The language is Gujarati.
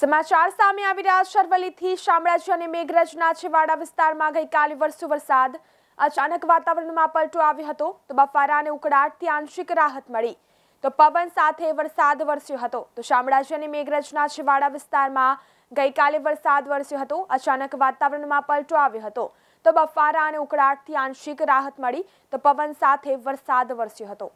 સમાચાર સામે આવી રહ્યા શરવલીથી અરવલ્લીથી શામળાજી અને મેઘરજના છેવાડા વિસ્તારમાં ગઈકાલે વરસ્યો વરસાદ અચાનક વાતાવરણમાં પલટો આવ્યો હતો તો બફારા અને ઉકળાટથી આંશિક રાહત મળી તો પવન સાથે વરસાદ વરસ્યો હતો તો શામળાજી અને મેઘરજના છેવાડા વિસ્તારમાં ગઈકાલે વરસાદ વરસ્યો હતો અચાનક વાતાવરણમાં પલટો આવ્યો હતો તો બફારા અને ઉકળાટથી આંશિક રાહત મળી તો પવન સાથે વરસાદ વરસ્યો હતો